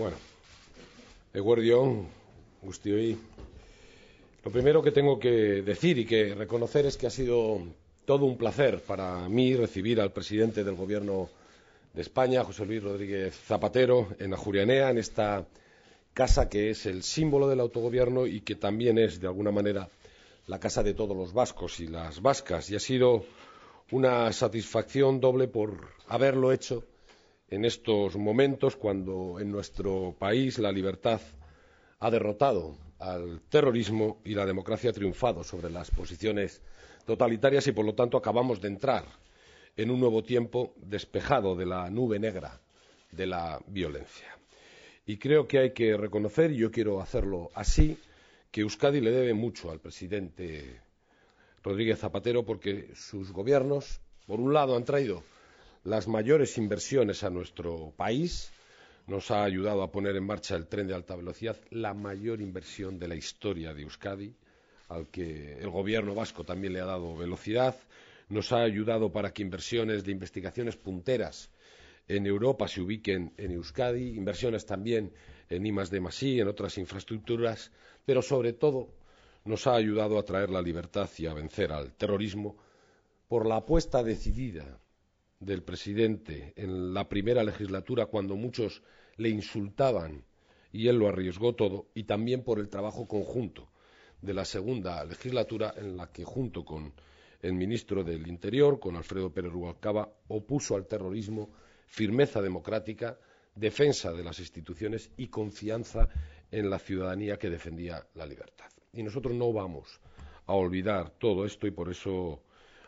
Bueno, Eguardión, Gustioy. Lo primero que tengo que decir y que reconocer es que ha sido todo un placer para mí recibir al presidente del Gobierno de España, José Luis Rodríguez Zapatero, en la Jurianea, en esta casa que es el símbolo del autogobierno y que también es, de alguna manera, la casa de todos los vascos y las vascas. Y ha sido una satisfacción doble por haberlo hecho en estos momentos cuando en nuestro país la libertad ha derrotado al terrorismo y la democracia ha triunfado sobre las posiciones totalitarias y, por lo tanto, acabamos de entrar en un nuevo tiempo despejado de la nube negra de la violencia. Y creo que hay que reconocer, y yo quiero hacerlo así, que Euskadi le debe mucho al presidente Rodríguez Zapatero porque sus gobiernos, por un lado, han traído las mayores inversiones a nuestro país. Nos ha ayudado a poner en marcha el tren de alta velocidad, la mayor inversión de la historia de Euskadi, al que el gobierno vasco también le ha dado velocidad. Nos ha ayudado para que inversiones de investigaciones punteras en Europa se ubiquen en Euskadi, inversiones también en IMAS de Masí, en otras infraestructuras, pero sobre todo nos ha ayudado a traer la libertad y a vencer al terrorismo por la apuesta decidida del presidente en la primera legislatura cuando muchos le insultaban y él lo arriesgó todo, y también por el trabajo conjunto de la segunda legislatura en la que junto con el ministro del Interior, con Alfredo Pérez Rubalcaba, opuso al terrorismo firmeza democrática, defensa de las instituciones y confianza en la ciudadanía que defendía la libertad. Y nosotros no vamos a olvidar todo esto y por eso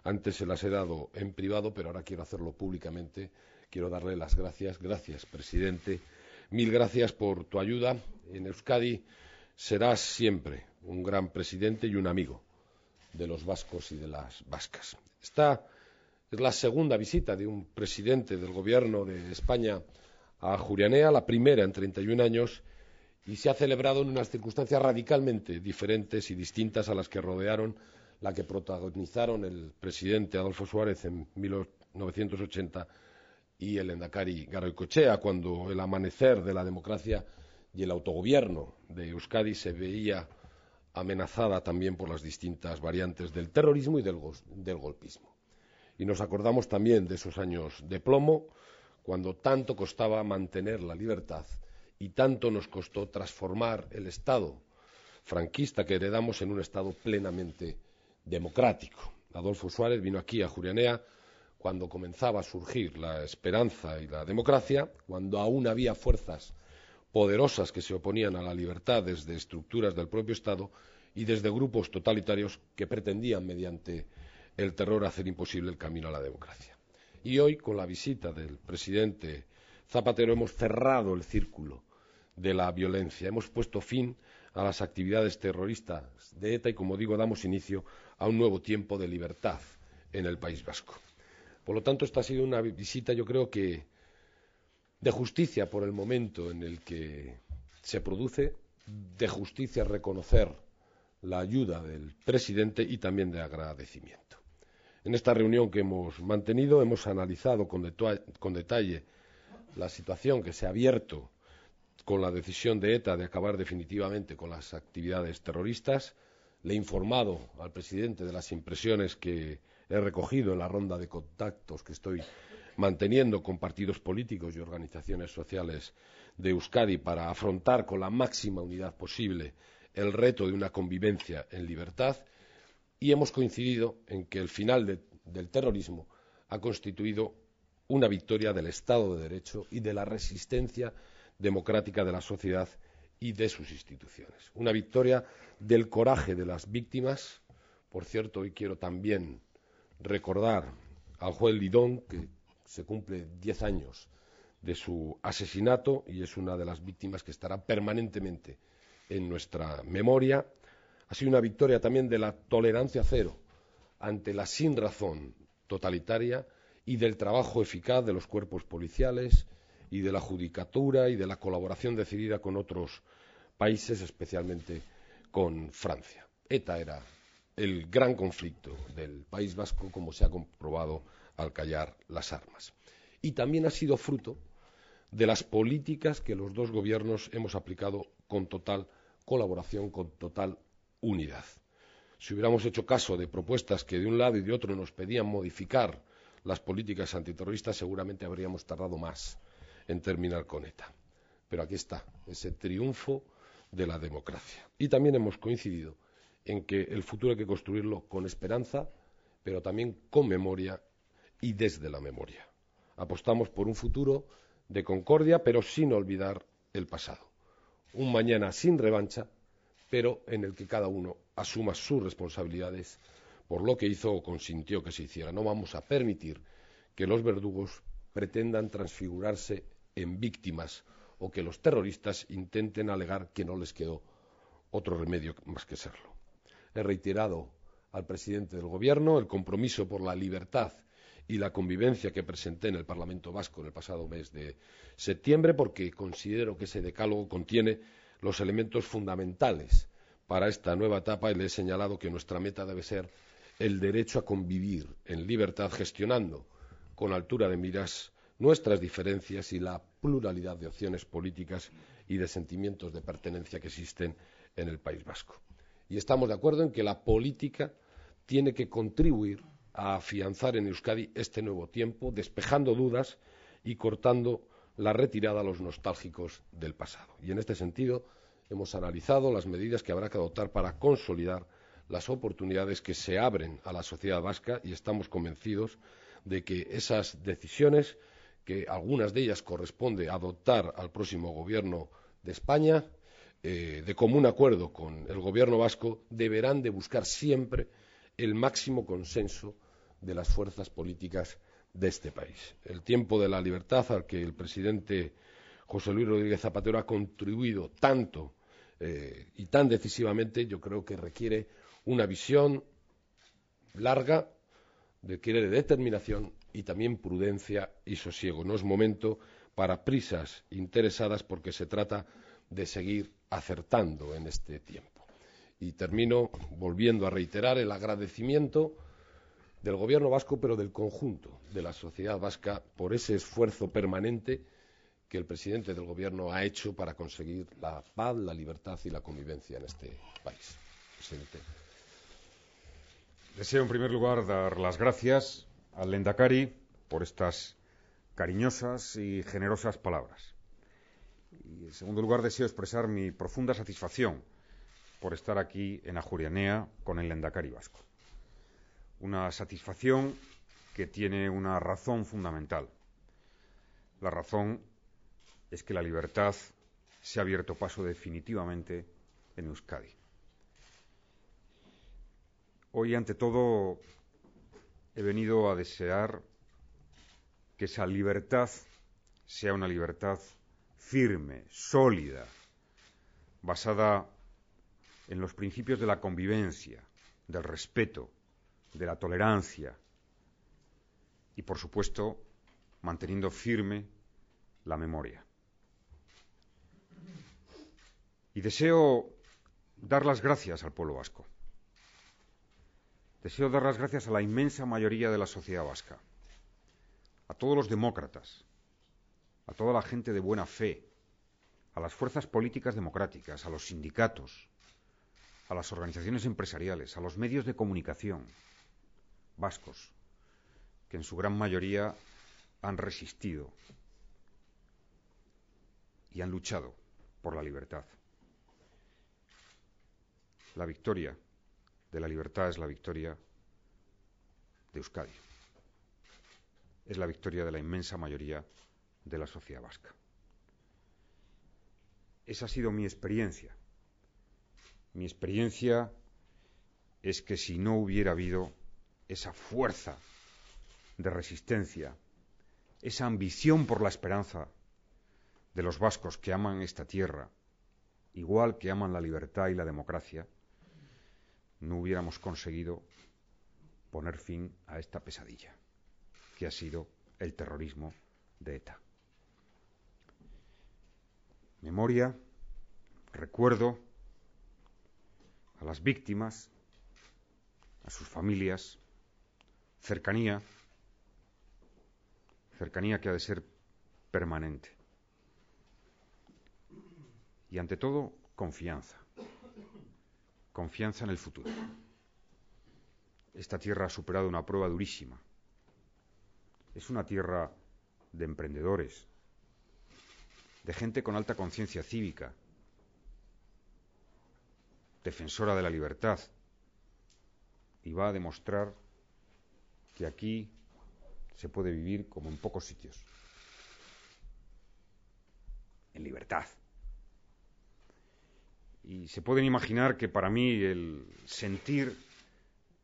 antes se las he dado en privado, pero ahora quiero hacerlo públicamente. Quiero darle las gracias. Gracias, presidente. Mil gracias por tu ayuda. En Euskadi serás siempre un gran presidente y un amigo de los vascos y de las vascas. Esta es la segunda visita de un presidente del Gobierno de España a Jurianea, la primera en 31 años, y se ha celebrado en unas circunstancias radicalmente diferentes y distintas a las que rodearon la que protagonizaron el presidente Adolfo Suárez en 1980 y el endacari Garoicochea, cuando el amanecer de la democracia y el autogobierno de Euskadi se veía amenazada también por las distintas variantes del terrorismo y del, del golpismo. Y nos acordamos también de esos años de plomo, cuando tanto costaba mantener la libertad y tanto nos costó transformar el Estado franquista que heredamos en un Estado plenamente democrático. Adolfo Suárez vino aquí a Julianea cuando comenzaba a surgir la esperanza y la democracia, cuando aún había fuerzas poderosas que se oponían a la libertad desde estructuras del propio Estado y desde grupos totalitarios que pretendían, mediante el terror, hacer imposible el camino a la democracia. Y hoy, con la visita del presidente Zapatero, hemos cerrado el círculo de la violencia, hemos puesto fin a las actividades terroristas de ETA y, como digo, damos inicio a un nuevo tiempo de libertad en el País Vasco. Por lo tanto, esta ha sido una visita, yo creo que, de justicia por el momento en el que se produce, de justicia reconocer la ayuda del presidente y también de agradecimiento. En esta reunión que hemos mantenido hemos analizado con, detalle la situación que se ha abierto con la decisión de ETA de acabar definitivamente con las actividades terroristas. Le he informado al presidente de las impresiones que he recogido en la ronda de contactos que estoy manteniendo con partidos políticos y organizaciones sociales de Euskadi para afrontar con la máxima unidad posible el reto de una convivencia en libertad y hemos coincidido en que el final del terrorismo ha constituido una victoria del Estado de Derecho y de la resistencia democrática de la sociedad y de sus instituciones. Una victoria del coraje de las víctimas. Por cierto, hoy quiero también recordar al juez Lidón, que se cumple 10 años de su asesinato y es una de las víctimas que estará permanentemente en nuestra memoria. Ha sido una victoria también de la tolerancia cero ante la sinrazón totalitaria y del trabajo eficaz de los cuerpos policiales, y de la judicatura y de la colaboración decidida con otros países, especialmente con Francia. ETA era el gran conflicto del País Vasco, como se ha comprobado al callar las armas. Y también ha sido fruto de las políticas que los dos gobiernos hemos aplicado con total colaboración, con total unidad. Si hubiéramos hecho caso de propuestas que de un lado y de otro nos pedían modificar las políticas antiterroristas, seguramente habríamos tardado más en terminar con ETA. Pero aquí está, ese triunfo de la democracia. Y también hemos coincidido en que el futuro hay que construirlo con esperanza, pero también con memoria y desde la memoria. Apostamos por un futuro de concordia, pero sin olvidar el pasado. Un mañana sin revancha, pero en el que cada uno asuma sus responsabilidades por lo que hizo o consintió que se hiciera. No vamos a permitir que los verdugos pretendan transfigurarse en víctimas o que los terroristas intenten alegar que no les quedó otro remedio más que serlo. He reiterado al presidente del Gobierno el compromiso por la libertad y la convivencia que presenté en el Parlamento Vasco en el pasado mes de septiembre, porque considero que ese decálogo contiene los elementos fundamentales para esta nueva etapa y le he señalado que nuestra meta debe ser el derecho a convivir en libertad, gestionando con altura de miras nuestras diferencias y la pluralidad de opciones políticas y de sentimientos de pertenencia que existen en el País Vasco. Y estamos de acuerdo en que la política tiene que contribuir a afianzar en Euskadi este nuevo tiempo, despejando dudas y cortando la retirada a los nostálgicos del pasado. Y en este sentido, hemos analizado las medidas que habrá que adoptar para consolidar las oportunidades que se abren a la sociedad vasca y estamos convencidos de que esas decisiones que algunas de ellas corresponde adoptar al próximo gobierno de España, eh, de común acuerdo con el gobierno vasco, deberán de buscar siempre el máximo consenso de las fuerzas políticas de este país. El tiempo de la libertad al que el presidente José Luis Rodríguez Zapatero ha contribuido tanto eh, y tan decisivamente, yo creo que requiere una visión larga, requiere de determinación y también prudencia y sosiego. No es momento para prisas interesadas porque se trata de seguir acertando en este tiempo. Y termino volviendo a reiterar el agradecimiento del Gobierno vasco, pero del conjunto de la sociedad vasca, por ese esfuerzo permanente que el presidente del Gobierno ha hecho para conseguir la paz, la libertad y la convivencia en este país. Presidente. Deseo, en primer lugar, dar las gracias al Lendakari por estas cariñosas y generosas palabras. Y en segundo lugar, deseo expresar mi profunda satisfacción por estar aquí en Ajurianea con el Lendakari vasco. Una satisfacción que tiene una razón fundamental. La razón es que la libertad se ha abierto paso definitivamente en Euskadi. Hoy, ante todo, he venido a desear que esa libertad sea una libertad firme, sólida, basada en los principios de la convivencia, del respeto, de la tolerancia y, por supuesto, manteniendo firme la memoria. Y deseo dar las gracias al pueblo vasco Deseo dar las gracias a la inmensa mayoría de la sociedad vasca, a todos los demócratas, a toda la gente de buena fe, a las fuerzas políticas democráticas, a los sindicatos, a las organizaciones empresariales, a los medios de comunicación vascos, que en su gran mayoría han resistido y han luchado por la libertad. La victoria de la libertad es la victoria de Euskadi. Es la victoria de la inmensa mayoría de la sociedad vasca. Esa ha sido mi experiencia. Mi experiencia es que si no hubiera habido esa fuerza de resistencia, esa ambición por la esperanza de los vascos que aman esta tierra, igual que aman la libertad y la democracia, no hubiéramos conseguido poner fin a esta pesadilla, que ha sido el terrorismo de ETA. Memoria, recuerdo a las víctimas, a sus familias, cercanía, cercanía que ha de ser permanente. Y ante todo, confianza. Confianza en el futuro. Esta tierra ha superado una prueba durísima. Es una tierra de emprendedores, de gente con alta conciencia cívica, defensora de la libertad, y va a demostrar que aquí se puede vivir como en pocos sitios, en libertad. Y se pueden imaginar que para mí el sentir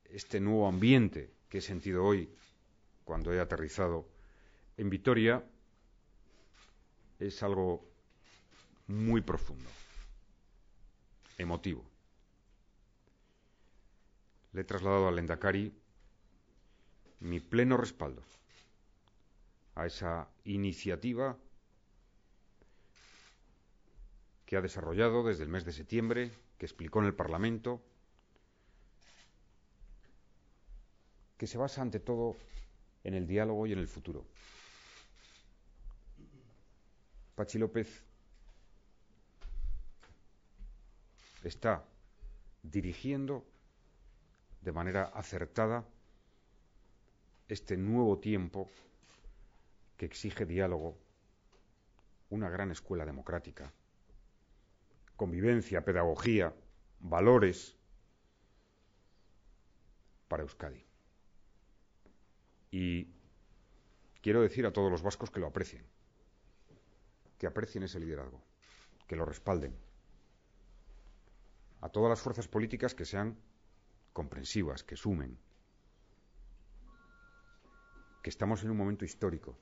este nuevo ambiente que he sentido hoy cuando he aterrizado en Vitoria es algo muy profundo, emotivo. Le he trasladado al Endacari mi pleno respaldo a esa iniciativa que ha desarrollado desde el mes de septiembre, que explicó en el Parlamento, que se basa ante todo en el diálogo y en el futuro. Pachi López está dirigiendo de manera acertada este nuevo tiempo que exige diálogo, una gran escuela democrática convivencia, pedagogía, valores para Euskadi. Y quiero decir a todos los vascos que lo aprecien, que aprecien ese liderazgo, que lo respalden. A todas las fuerzas políticas que sean comprensivas, que sumen, que estamos en un momento histórico,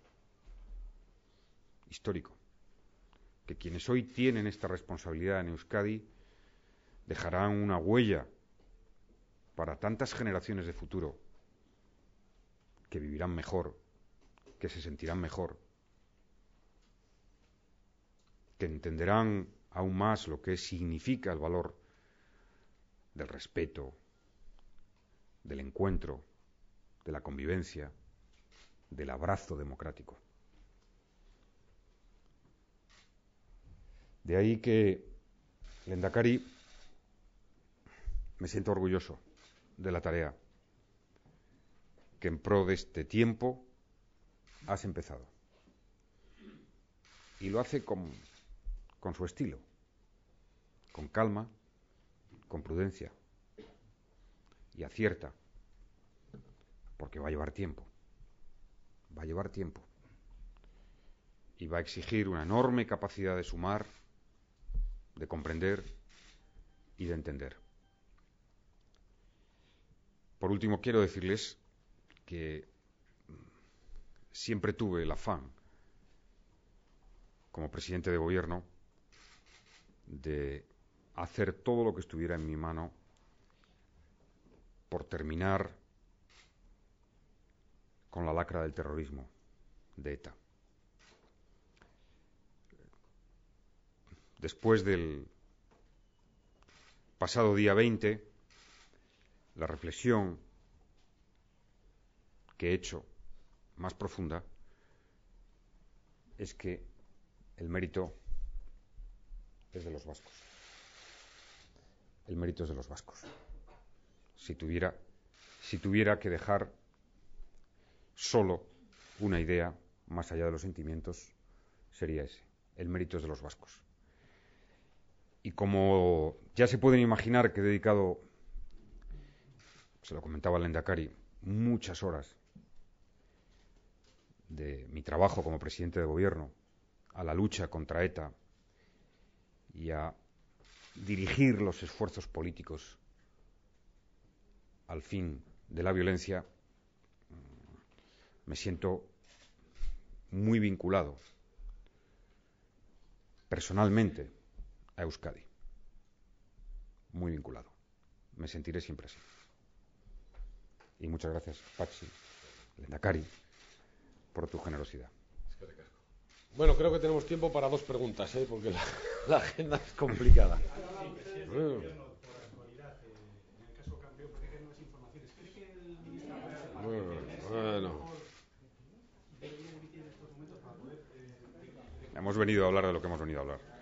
histórico, que quienes hoy tienen esta responsabilidad en Euskadi dejarán una huella para tantas generaciones de futuro que vivirán mejor, que se sentirán mejor, que entenderán aún más lo que significa el valor del respeto, del encuentro, de la convivencia, del abrazo democrático. De ahí que, Lendakari, me siento orgulloso de la tarea que en pro de este tiempo has empezado. Y lo hace con, con su estilo, con calma, con prudencia y acierta, porque va a llevar tiempo, va a llevar tiempo y va a exigir una enorme capacidad de sumar de comprender y de entender. Por último, quiero decirles que siempre tuve el afán, como presidente de gobierno, de hacer todo lo que estuviera en mi mano por terminar con la lacra del terrorismo de ETA. después del pasado día 20, la reflexión que he hecho más profunda es que el mérito es de los vascos. El mérito es de los vascos. Si tuviera, si tuviera que dejar solo una idea más allá de los sentimientos, sería ese. El mérito es de los vascos. Y como ya se pueden imaginar que he dedicado, se lo comentaba Lendakari, muchas horas de mi trabajo como presidente de gobierno a la lucha contra ETA y a dirigir los esfuerzos políticos al fin de la violencia, me siento muy vinculado personalmente a Euskadi. Muy vinculado. Me sentiré siempre así. Y muchas gracias, Pachi, Lendakari, por tu generosidad. Bueno, creo que tenemos tiempo para dos preguntas, ¿eh? porque la, agenda es complicada. Hemos venido a hablar de lo que hemos venido a hablar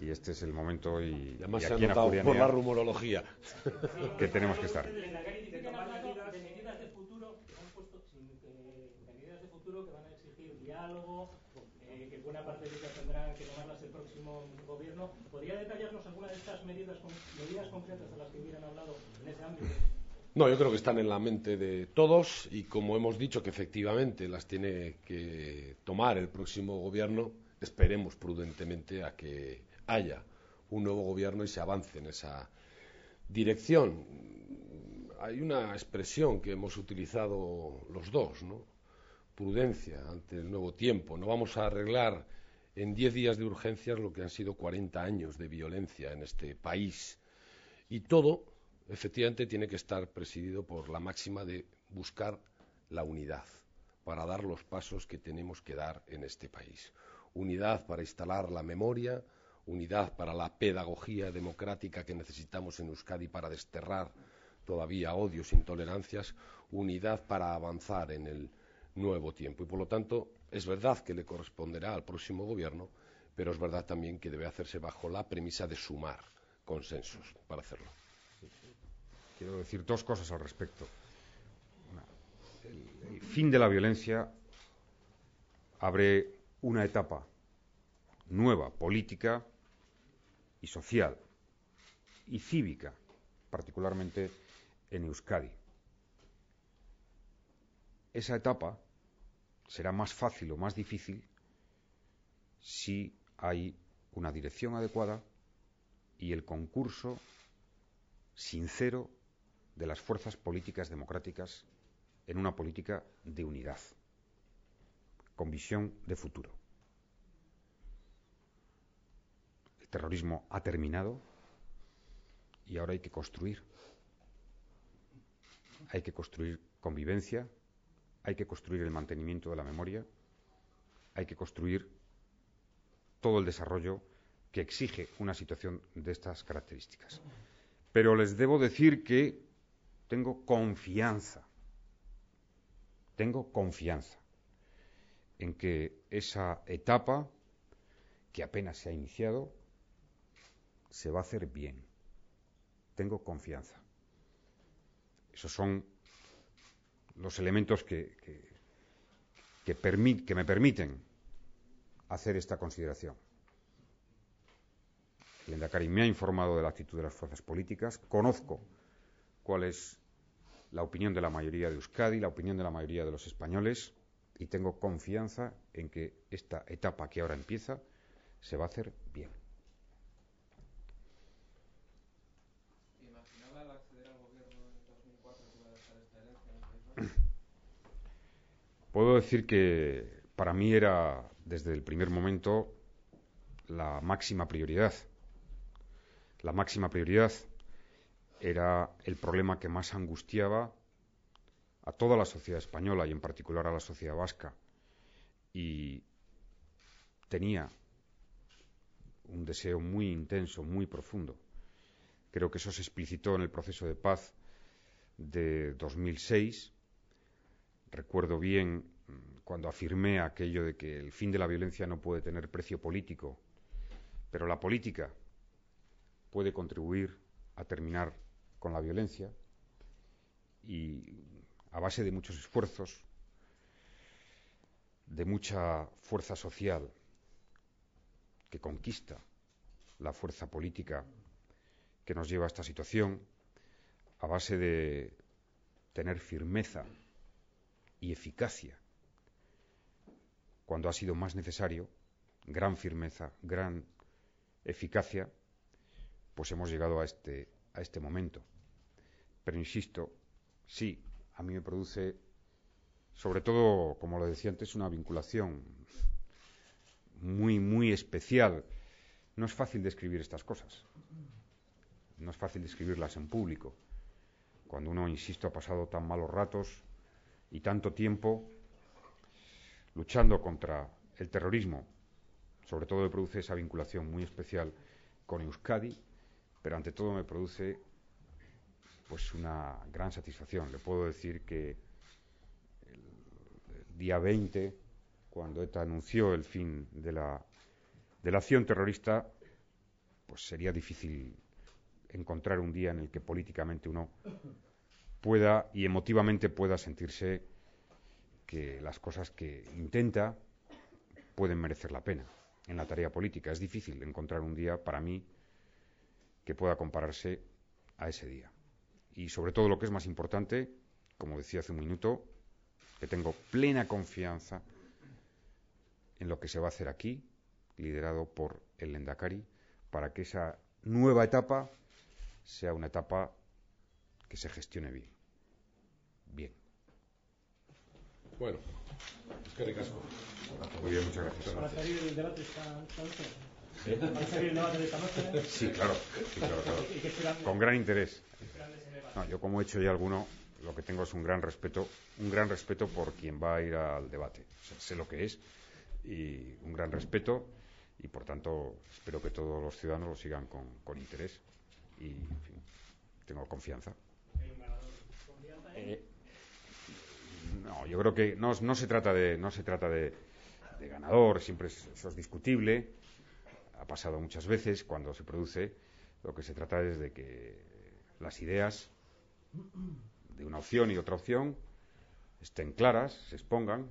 y este es el momento y, además y se ha notado por la rumorología que tenemos que estar. diálogo, eh, que buena parte de ellas tendrán que tomarlas el próximo gobierno. ¿Podría detallarnos alguna de estas medidas, medidas concretas de las que hubieran hablado en ese ámbito? No, yo creo que están en la mente de todos y como hemos dicho que efectivamente las tiene que tomar el próximo gobierno, esperemos prudentemente a que haya un nuevo gobierno y se avance en esa dirección. Hay una expresión que hemos utilizado los dos, ¿no? Prudencia ante el nuevo tiempo. No vamos a arreglar en diez días de urgencias lo que han sido 40 años de violencia en este país. Y todo, efectivamente, tiene que estar presidido por la máxima de buscar la unidad para dar los pasos que tenemos que dar en este país. Unidad para instalar la memoria, unidad para la pedagogía democrática que necesitamos en Euskadi para desterrar todavía odios, e intolerancias, unidad para avanzar en el nuevo tiempo. Y por lo tanto, es verdad que le corresponderá al próximo gobierno, pero es verdad también que debe hacerse bajo la premisa de sumar consensos para hacerlo. Quiero decir dos cosas al respecto. el fin de la violencia abre una etapa nueva política y social y cívica, particularmente en Euskadi. Esa etapa será más fácil o más difícil si hay una dirección adecuada y el concurso sincero de las fuerzas políticas democráticas en una política de unidad, con visión de futuro. terrorismo ha terminado y ahora hay que construir. Hay que construir convivencia, hay que construir el mantenimiento de la memoria, hay que construir todo el desarrollo que exige una situación de estas características. Pero les debo decir que tengo confianza, tengo confianza en que esa etapa que apenas se ha iniciado se va a hacer bien. Tengo confianza. Esos son los elementos que, me permiten hacer esta consideración. Endacari me ha informado de la actitud de las fuerzas políticas. Conozco cuál es la opinión de la mayoría de Euskadi, la opinión de la mayoría de los españoles, y tengo confianza en que esta etapa que ahora empieza se va a hacer bien. Puedo decir que para mí era desde el primer momento la máxima prioridad. La máxima prioridad era el problema que más angustiaba a toda la sociedad española y en particular a la sociedad vasca. Y tenía un deseo muy intenso, muy profundo. Creo que eso se explicitó en el proceso de paz de 2006 Recuerdo bien cuando afirmé aquello de que el fin de la violencia no puede tener precio político, pero la política puede contribuir a terminar con la violencia y a base de muchos esfuerzos, de mucha fuerza social que conquista la fuerza política que nos lleva a esta situación, a base de tener firmeza y eficacia. Cuando ha sido más necesario, gran firmeza, gran eficacia, pues hemos llegado a este, a este momento. Pero insisto, sí, a mí me produce, sobre todo, como lo decía antes, una vinculación muy, muy especial. No es fácil describir estas cosas. No es fácil describirlas en público. Cuando uno, insisto, ha pasado tan malos ratos, y tanto tiempo luchando contra el terrorismo, sobre todo me produce esa vinculación muy especial con Euskadi, pero ante todo me produce pues una gran satisfacción. Le puedo decir que el, día 20, cuando ETA anunció el fin de la, de la acción terrorista, pues sería difícil encontrar un día en el que políticamente uno pueda y emotivamente pueda sentirse que las cosas que intenta pueden merecer la pena en la tarea política. Es difícil encontrar un día para mí que pueda compararse a ese día. Y sobre todo lo que es más importante, como decía hace un minuto, que tengo plena confianza en lo que se va a hacer aquí, liderado por el Lendakari, para que esa nueva etapa sea una etapa que se gestione bien. Bien. Bueno, Muy bien, muchas gracias. Para salir el debate esta, ¿Eh? salir debate esta Sí, claro. Con gran interés. yo como he hecho ya alguno, lo que tengo es un gran respeto, un gran respeto por quien va a ir al debate. sé lo que es y un gran respeto y por tanto espero que todos los ciudadanos lo sigan con, interés y tengo confianza. Eh, no, yo creo que no, se trata de, no se trata de, ganador, siempre eso es discutible, ha pasado muchas veces cuando se produce, lo que se trata es de que las ideas de una opción y otra opción estén claras, se expongan.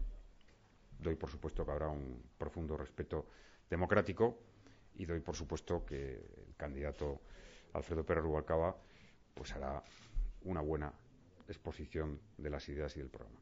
Doy por supuesto que habrá un profundo respeto democrático y doy por supuesto que el candidato Alfredo Pérez Rubalcaba pues hará una buena exposición de las ideas y del programa.